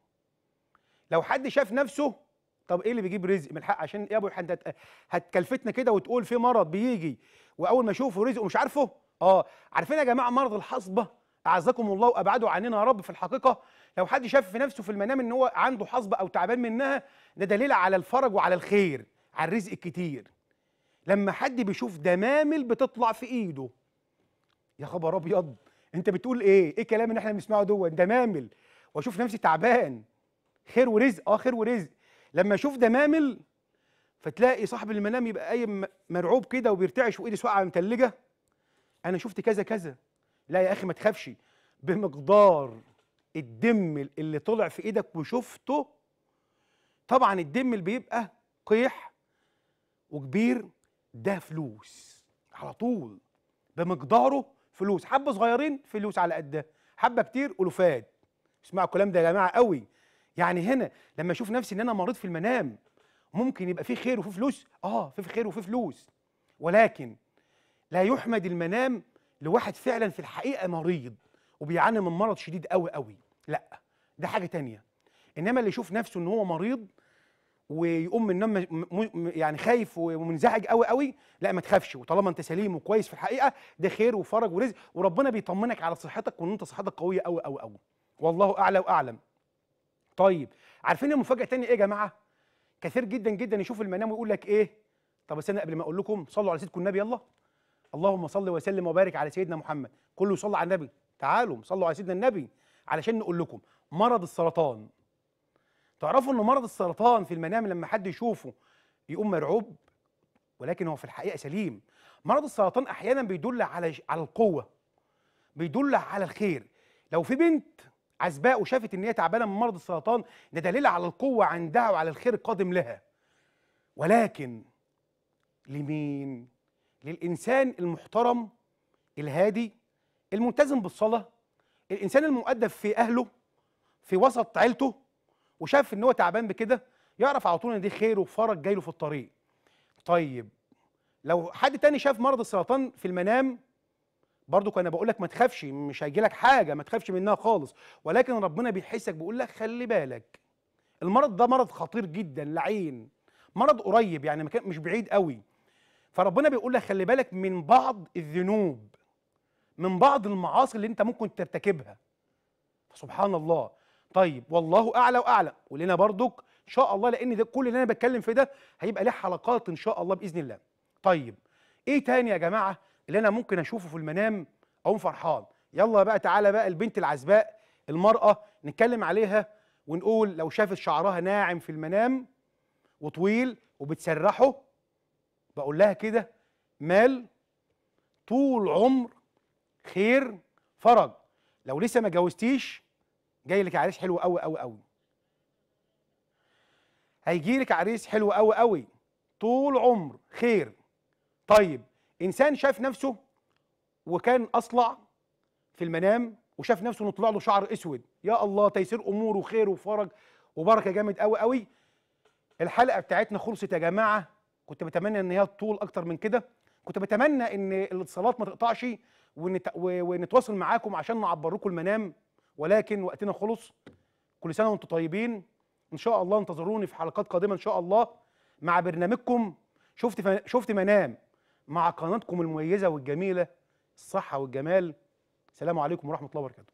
لو حد شاف نفسه طب ايه اللي بيجيب رزق من الحق عشان يا ابو حنت هتكلفتنا كده وتقول في مرض بيجي واول ما اشوفه رزق ومش عارفه اه عارفين يا جماعه مرض الحصبه اعزكم الله وابعدوا عننا يا رب في الحقيقه لو حد شاف في نفسه في المنام ان هو عنده حصبه او تعبان منها ده دليل على الفرج وعلى الخير على الرزق الكتير لما حد بيشوف دمامل بتطلع في ايده يا خبر ابيض انت بتقول ايه ايه الكلام اللي احنا بنسمعه دوت دمامل واشوف نفسي تعبان خير ورزق اه خير ورزق لما اشوف دمامل فتلاقي صاحب المنام يبقى قايم مرعوب كده وبيرتعش وايدي ساقعه متلجه انا شفت كذا كذا لا يا اخي ما تخافش بمقدار الدم اللي طلع في ايدك وشفته طبعا الدم اللي بيبقى قيح وكبير ده فلوس على طول بمقداره فلوس حبه صغيرين فلوس على قدها حبه كتير الوفات اسمعوا الكلام ده يا جماعه قوي يعني هنا لما اشوف نفسي ان انا مريض في المنام ممكن يبقى في خير وفي فلوس اه في خير وفي فلوس ولكن لا يحمد المنام لواحد فعلا في الحقيقه مريض وبيعاني من مرض شديد قوي قوي لا ده حاجه تانية انما اللي يشوف نفسه ان هو مريض ويقوم من النوم يعني خايف ومنزعج قوي قوي لا ما تخافش وطالما انت سليم وكويس في الحقيقه ده خير وفرج ورزق وربنا بيطمنك على صحتك وان انت صحتك قويه قوي قوي قوي والله اعلى واعلم طيب عارفين المفاجاه تاني ايه يا جماعه كثير جدا جدا يشوف المنام ويقول لك ايه طب استنى قبل ما اقول لكم صلوا على سيدكم النبي يلا اللهم صل وسلم وبارك على سيدنا محمد كله يصلي على النبي تعالوا صلوا على سيدنا النبي علشان نقول لكم مرض السرطان تعرفوا ان مرض السرطان في المنام لما حد يشوفه يقوم مرعوب ولكن هو في الحقيقه سليم مرض السرطان احيانا بيدل على على القوه بيدل على الخير لو في بنت عزباء وشافت ان هي تعبانه من مرض السرطان ده دليل على القوه عندها وعلى الخير القادم لها ولكن لمين للانسان المحترم الهادي الملتزم بالصلاه الانسان المؤدب في اهله في وسط عيلته وشاف ان هو تعبان بكده يعرف على طول ان دي خير وفرج جاي له في الطريق طيب لو حد تاني شاف مرض السرطان في المنام برضو كان بقول لك ما تخافش مش هيجي لك حاجه ما تخافش منها خالص ولكن ربنا بيحسك بيقول لك خلي بالك المرض ده مرض خطير جدا لعين مرض قريب يعني مكان مش بعيد قوي فربنا بيقول لك خلي بالك من بعض الذنوب من بعض المعاصي اللي انت ممكن ترتكبها سبحان الله طيب والله اعلى واعلى ولنا برضك ان شاء الله لان ده كل اللي انا بتكلم في ده هيبقى ليه حلقات ان شاء الله باذن الله طيب ايه تاني يا جماعه اللي انا ممكن اشوفه في المنام اقوم فرحان يلا بقى تعالى بقى البنت العزباء المراه نتكلم عليها ونقول لو شافت شعرها ناعم في المنام وطويل وبتسرحه بقول لها كده مال طول عمر خير فرج لو لسه ما جوزتيش جاي لك عريس حلو قوي قوي قوي هيجي لك عريس حلو قوي قوي طول عمر خير طيب انسان شاف نفسه وكان اصلع في المنام وشاف نفسه انه طلع له شعر اسود يا الله تيسير اموره وخير وفرج وبركه جامد قوي قوي الحلقه بتاعتنا خلصت يا جماعه كنت بتمنى ان هي تطول اكتر من كده كنت بتمنى ان الاتصالات ما تقطعش ونتواصل معاكم عشان نعبر لكم المنام ولكن وقتنا خلص كل سنه وانتم طيبين ان شاء الله انتظروني في حلقات قادمه ان شاء الله مع برنامجكم شفت ف... شفت منام مع قناتكم المميزه والجميله الصحه والجمال السلام عليكم ورحمه الله وبركاته